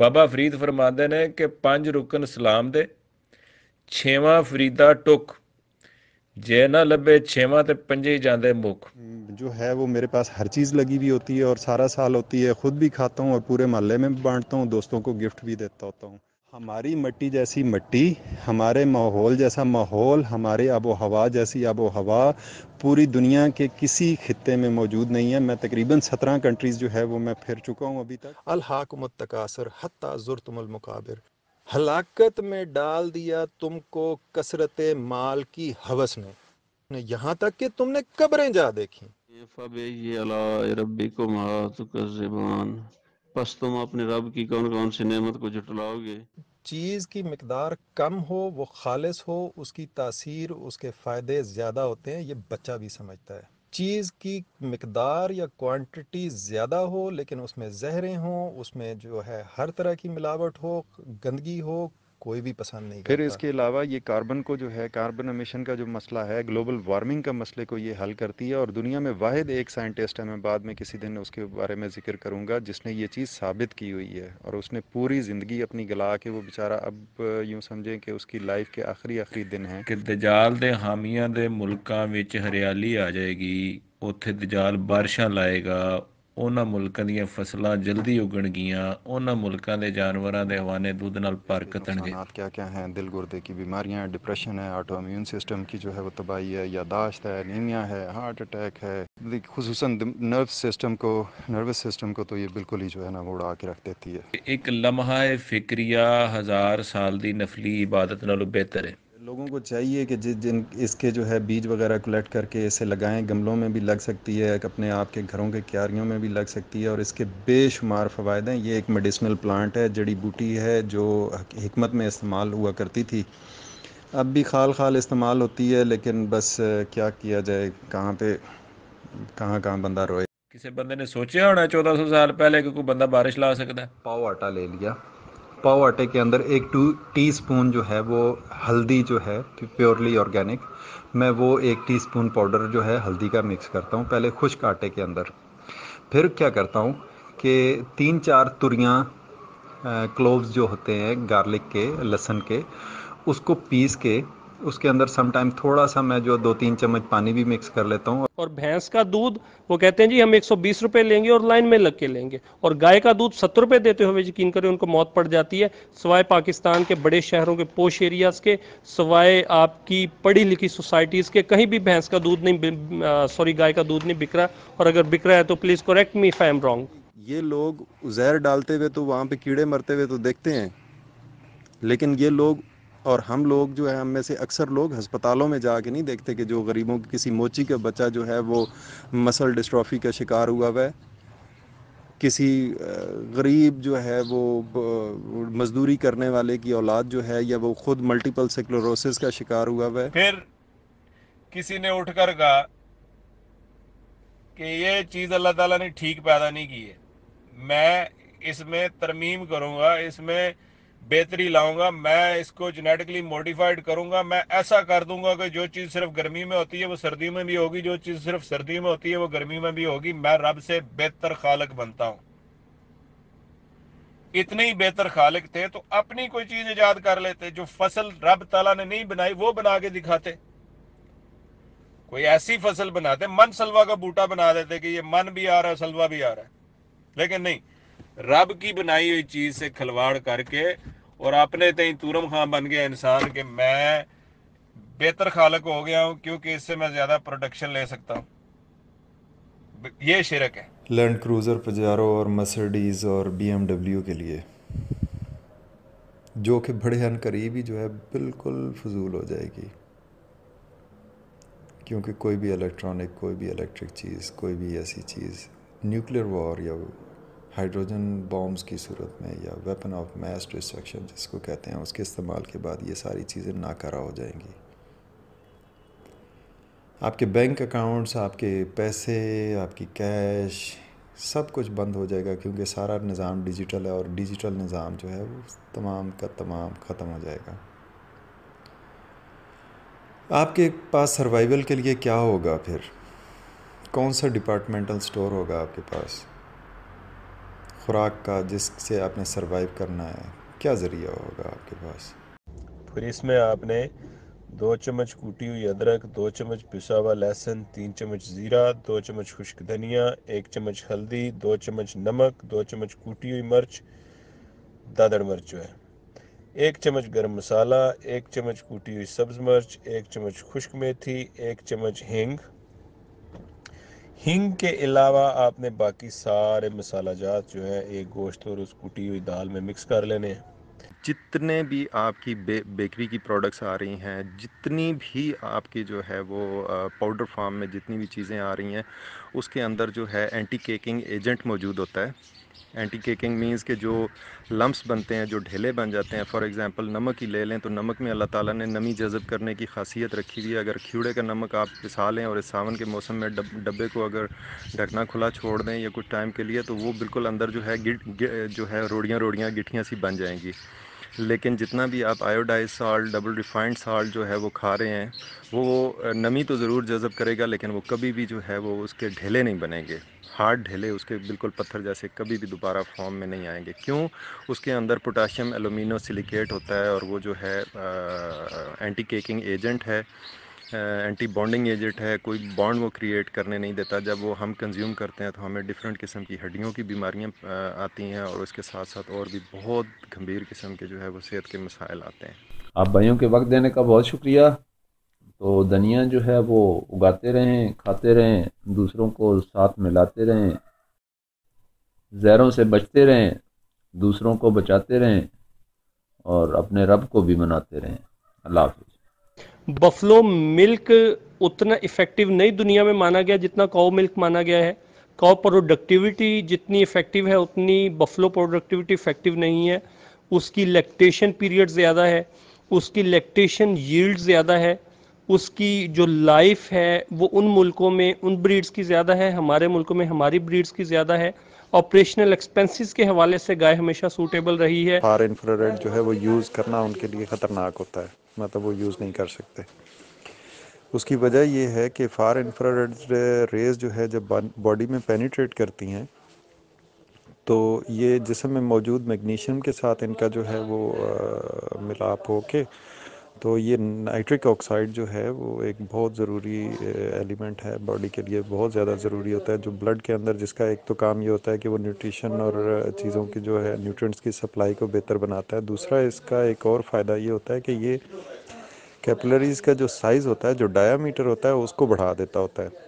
ਬਾਬਾ ਫਰੀਦ ਫਰਮਾਉਂਦੇ ਨੇ ਕਿ ਪੰਜ ਰੁਕਨ ਸਲਾਮ ਦੇ ਛੇਵਾਂ ਫਰੀਦਾ ਟੁਕ ਜੇ ना लबे छेवा तो पंजे जाते मुख जो है वो मेरे पास हर चीज़ लगी हुई होती है और सारा साल होती है खुद भी खाता हूँ और पूरे मोहल्ले में बांटता हूँ दोस्तों को गिफ्ट भी देता होता हूँ हमारी मिट्टी जैसी मिट्टी हमारे माहौल जैसा माहौल हमारे आबो हवा जैसी आबो हवा पूरी दुनिया के किसी खत्े में मौजूद नहीं है मैं तकरीबन सत्रह कंट्रीज़ जो है वो मैं फिर चुका हूँ अभी तक अलहाकुमत तकासर हती ज़ुरतमलमकाबिर हलाकत में डाल दिया तुमको कसरत माल की हवस ने यहाँ तक कि तुमने कब्रें जा देखी बस तुम अपने रब की कौन कौन सी नेमत को जुटलाओगे चीज़ की मकदार कम हो वो खालिश हो उसकी तासीर उसके फ़ायदे ज़्यादा होते हैं ये बच्चा भी समझता है चीज़ की मकदार या क्वांटिटी ज़्यादा हो लेकिन उसमें जहरें हों उसमें जो है हर तरह की मिलावट हो गंदगी हो कोई भी पसंद नहीं फिर इसके अलावा ये कार्बन को जो है कार्बन अमिशन का जो मसला है ग्लोबल वार्मिंग का मसले को ये हल करती है और दुनिया में वाद एक साइंटिस्ट है मैं बाद में किसी दिन उसके बारे में जिक्र करूँगा जिसने ये चीज़ साबित की हुई है और उसने पूरी ज़िंदगी अपनी गला के वो बेचारा अब यूँ समझें कि उसकी लाइफ के आखिरी आखिरी दिन है कि दजाल दे हामिया के मुल्क हरियाली आ जाएगी उत्थे दजाल बारिशा लाएगा ਉਹਨਾਂ ਮੁਲਕਾਂ ਦੀਆਂ ਫਸਲਾਂ ਜਲਦੀ ਉਗਣਗੀਆਂ ਉਹਨਾਂ ਮੁਲਕਾਂ ਦੇ ਜਾਨਵਰਾਂ ਦੇ ਹਵਾਨੇ ਦੁੱਧ ਨਾਲ ਭਰ ਕਤਣਗੇ क्या क्या हैं दिल गुर्दे की बीमारियां हैं डिप्रेशन है ऑटो इम्यून सिस्टम की जो है वो तबाही है यादाश्त है एनीमिया है हार्ट अटैक है खसूस नर्व सिस्टम को नर्वस सिस्टम को तो ये बिल्कुल ही जो है ना वो उड़ा के रख देती है एक लम्हा फिक्रिया हज़ार साल की नफली इबादत नालों बेहतर है लोगों को चाहिए कि जिस जिन इसके जो है बीज वगैरह कलेक्ट करके इसे लगाएं गमलों में भी लग सकती है अपने आपके घरों के क्यारियों में भी लग सकती है और इसके बेशुमार फ़ायदे हैं ये एक मेडिसिनल प्लांट है जड़ी बूटी है जो हमत में इस्तेमाल हुआ करती थी अब भी खाल खाल इस्तेमाल होती है लेकिन बस क्या किया जाए कहाँ पे कहाँ कहाँ बंदा रोए किसी बंदे ने सोचा होना चौदह सौ साल पहले कि कोई बंदा बारिश ला सकता है पाव आटा ले लिया पाव आटे के अंदर एक टू टी स्पून जो है वो हल्दी जो है प्योरली ऑर्गेनिक मैं वो एक टी स्पून पाउडर जो है हल्दी का मिक्स करता हूँ पहले खुश्क आटे के अंदर फिर क्या करता हूँ कि तीन चार तुरियाँ क्लोव्स जो होते हैं गार्लिक के लहसन के उसको पीस के उसके अंदर समटाइम थोड़ा सा मैं जो दो तीन चम्मच पानी भी मिक्स कर लेता हूँ और भैंस का दूध वो कहते हैं जी हम 120 रुपए लेंगे और लाइन में लग के लेंगे और गाय का दूध सत्तर रुपए देते हुए यकीन करें उनको मौत पड़ जाती है सवाए पाकिस्तान के बड़े शहरों के पोश एरियाज के सवाए आपकी पढ़ी लिखी सोसाइटीज़ के कहीं भी भैंस का दूध नहीं सॉरी गाय का दूध नहीं बिक रहा और अगर बिक रहा है तो please correct me if I am wrong ये लोग जहर डालते हुए तो वहाँ पे कीड़े मरते हुए तो देखते हैं लेकिन ये लोग और हम लोग जो है हम में से अक्सर लोग हस्पतालों में जा नहीं देखते कि जो गरीबों की किसी मोची का बच्चा जो है वो मसल डिस्ट्रॉफ़ी का शिकार हुआ हुआ है किसी गरीब जो है वो मजदूरी करने वाले की औलाद जो है या वो खुद मल्टीपल सिक्लोरोसिस का शिकार हुआ हुआ है फिर किसी ने कर कहा कि ये चीज़ अल्लाह ताला ने ठीक पैदा नहीं की है मैं इसमें तरमीम करूंगा इसमें बेहतरी लाऊंगा मैं इसको जेनेटिकली मॉडिफाइड करूंगा मैं ऐसा कर दूंगा कि जो चीज़ सिर्फ गर्मी में होती है वो सर्दी में भी होगी जो चीज़ सिर्फ सर्दी में होती है वो गर्मी में भी होगी मैं रब से बेहतर खालक बनता हूं इतने ही बेहतर खालक थे तो अपनी कोई चीज़ ईजाद कर लेते जो फसल रब तला ने नहीं बनाई वो बना के दिखाते कोई ऐसी फसल बनाते मन सलवा का बूटा बना देते कि ये मन भी आ रहा है सलवा भी आ रहा है लेकिन नहीं रब की बनाई हुई चीज से खिलवाड़ करके और अपने तई तुरम खां बन गया इंसान के मैं बेहतर खालक हो गया हूँ क्योंकि इससे मैं ज्यादा प्रोडक्शन ले सकता हूँ ये शिरक है लैंड क्रूज़र पजारो और मर्सिडीज और बीएमडब्ल्यू के लिए जो कि बड़े अन करीब ही जो है बिल्कुल फजूल हो जाएगी क्योंकि कोई भी इलेक्ट्रॉनिक कोई भी इलेक्ट्रिक चीज़ कोई भी ऐसी चीज़ न्यूक्लियर वॉर या हाइड्रोजन बॉम्ब्स की सूरत में या वेपन ऑफ मैस डिस्ट्रक्शन जिसको कहते हैं उसके इस्तेमाल के बाद ये सारी चीज़ें नाकारा हो जाएंगी आपके बैंक अकाउंट्स आपके पैसे आपकी कैश सब कुछ बंद हो जाएगा क्योंकि सारा निज़ाम डिजिटल है और डिजिटल निज़ाम जो है वो तमाम का तमाम ख़त्म हो जाएगा आपके पास सर्वाइवल के लिए क्या होगा फिर कौन सा डिपार्टमेंटल स्टोर होगा आपके पास खुराक का जिससे आपने सरवाइव करना है क्या ज़रिया होगा आपके पास फिर इसमें आपने दो चम्मच कूटी हुई अदरक दो चम्मच पिसा हुआ लहसुन तीन चम्मच ज़ीरा दो चम्मच खुश्क धनिया एक चम्मच हल्दी दो चम्मच नमक दो चम्मच कूटी हुई मिर्च दादड़ मिर्च जो है एक चम्मच गरम मसाला एक चम्मच कूटी हुई सब्ज़ मिर्च एक चम्मच खुश्क मेथी एक चम्मच हींग हिंग के अलावा आपने बाकी सारे मसाला जात जो है एक गोश्त और उस कुटी हुई दाल में मिक्स कर लेने हैं जितने भी आपकी बे, बेकरी की प्रोडक्ट्स आ रही हैं जितनी भी आपकी जो है वो पाउडर फार्म में जितनी भी चीज़ें आ रही हैं उसके अंदर जो है एंटी केकिंग एजेंट मौजूद होता है एंटी केकिंग मीन्स के जो लम्ब्स बनते हैं जो ढेले बन जाते हैं फॉर एग्जांपल नमक ही ले लें तो नमक में अल्लाह ताला ने नमी जज़ब करने की खासियत रखी हुई है अगर खीड़े का नमक आप पिसा लें और इस सावन के मौसम में डब्बे को अगर ढकना खुला छोड़ दें या कुछ टाइम के लिए तो वो बिल्कुल अंदर जो है गिट जो है रोड़ियाँ रोड़ियाँ गिठियाँ सी बन जाएंगी लेकिन जितना भी आप iodize salt double refined salt जो है वो खा रहे हैं वो नमी तो ज़रूर जज़ब करेगा लेकिन वो कभी भी जो है वो उसके ढेले नहीं बनेंगे हार्ड ढेले उसके बिल्कुल पत्थर जैसे कभी भी दोबारा फॉर्म में नहीं आएंगे क्यों उसके अंदर पोटाशियम एलुमिनो सिलिकेट होता है और वो जो है एंटी केकिंग एजेंट है एंटी बॉन्डिंग एजेंट है कोई बॉन्ड वो क्रिएट करने नहीं देता जब वो हम कंज्यूम करते हैं तो हमें डिफरेंट किस्म की हड्डियों की बीमारियाँ आती हैं और उसके साथ साथ और भी बहुत गंभीर किस्म के जो है वो सेहत के मसाइल आते हैं आप भाइयों के वक्त देने का बहुत शुक्रिया तो धनिया जो है वो उगाते रहें खाते रहें दूसरों को साथ मिलाते रहें जहरों से बचते रहें दूसरों को बचाते रहें और अपने रब को भी मनाते रहें अल्लाह हाफिज़ बफलो मिल्क उतना इफेक्टिव नहीं दुनिया में माना गया जितना काओ मिल्क माना गया है काओ प्रोडक्टिविटी जितनी इफेक्टिव है उतनी बफलो प्रोडक्टिविटी इफेक्टिव नहीं है उसकी लैक्टेशन पीरियड ज़्यादा है उसकी लैक्टेशन यील्ड ज़्यादा है उसकी जो लाइफ है वो उन मुल्कों में उन ब्रीड्स की ज़्यादा है हमारे मुल्कों में हमारी ब्रीड्स की ज़्यादा है ऑपरेशनल एक्सपेंसेस के हवाले से गाय हमेशा सूटेबल रही है फार इन्फ्रारेड जो है वो यूज़ करना उनके लिए ख़तरनाक होता है मतलब वो यूज़ नहीं कर सकते उसकी वजह ये है कि फार इंफ्रारेड रेज जो है जब बॉडी में पेनीट्रेट करती हैं तो ये जिसम में मौजूद मैग्नीशियम के साथ इनका जो है वो मिलाप हो के तो ये नाइट्रिक ऑक्साइड जो है वो एक बहुत ज़रूरी एलिमेंट है बॉडी के लिए बहुत ज़्यादा ज़रूरी होता है जो ब्लड के अंदर जिसका एक तो काम ये होता है कि वो न्यूट्रिशन और चीज़ों की जो है न्यूट्रिएंट्स की सप्लाई को बेहतर बनाता है दूसरा इसका एक और फ़ायदा ये होता है कि ये कैपलरीज़ का जो साइज़ होता है जो डाया होता है उसको बढ़ा देता होता है